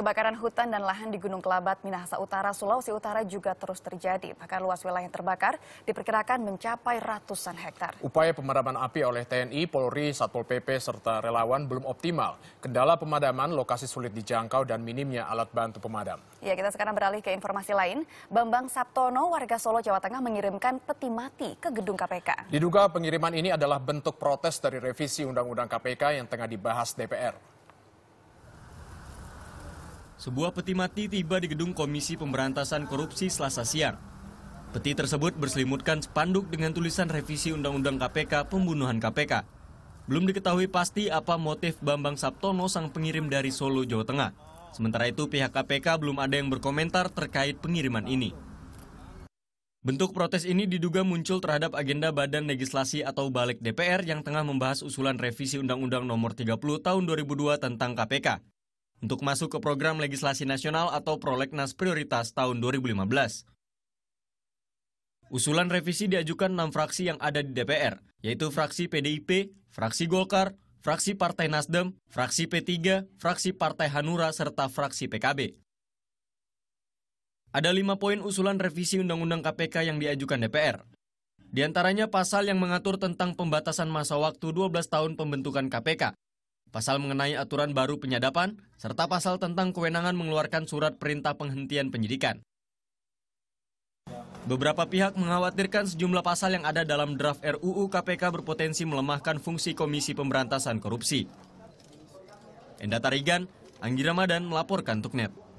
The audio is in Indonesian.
Kebakaran hutan dan lahan di Gunung Kelabat, Minahasa Utara, Sulawesi Utara juga terus terjadi. Bahkan luas wilayah yang terbakar diperkirakan mencapai ratusan hektar. Upaya pemadaman api oleh TNI, Polri, Satpol PP, serta relawan belum optimal. Kendala pemadaman, lokasi sulit dijangkau, dan minimnya alat bantu pemadam. Ya, kita sekarang beralih ke informasi lain. Bambang Sabtono, warga Solo, Jawa Tengah, mengirimkan peti mati ke gedung KPK. Diduga pengiriman ini adalah bentuk protes dari revisi Undang-Undang KPK yang tengah dibahas DPR. Sebuah peti mati tiba di gedung Komisi Pemberantasan Korupsi Selasa siang. Peti tersebut berselimutkan spanduk dengan tulisan revisi Undang-Undang KPK pembunuhan KPK. Belum diketahui pasti apa motif Bambang Sabtono sang pengirim dari Solo, Jawa Tengah. Sementara itu pihak KPK belum ada yang berkomentar terkait pengiriman ini. Bentuk protes ini diduga muncul terhadap agenda Badan Legislasi atau Balik DPR yang tengah membahas usulan revisi Undang-Undang Nomor 30 Tahun 2002 tentang KPK untuk masuk ke program legislasi nasional atau prolegnas prioritas tahun 2015. Usulan revisi diajukan enam fraksi yang ada di DPR, yaitu fraksi PDIP, fraksi Golkar, fraksi Partai Nasdem, fraksi P3, fraksi Partai Hanura, serta fraksi PKB. Ada lima poin usulan revisi Undang-Undang KPK yang diajukan DPR. Di antaranya pasal yang mengatur tentang pembatasan masa waktu 12 tahun pembentukan KPK pasal mengenai aturan baru penyadapan, serta pasal tentang kewenangan mengeluarkan surat perintah penghentian penyidikan. Beberapa pihak mengkhawatirkan sejumlah pasal yang ada dalam draft RUU KPK berpotensi melemahkan fungsi Komisi Pemberantasan Korupsi. Enda Tarigan, Anggi Ramadan melaporkan untuk NET.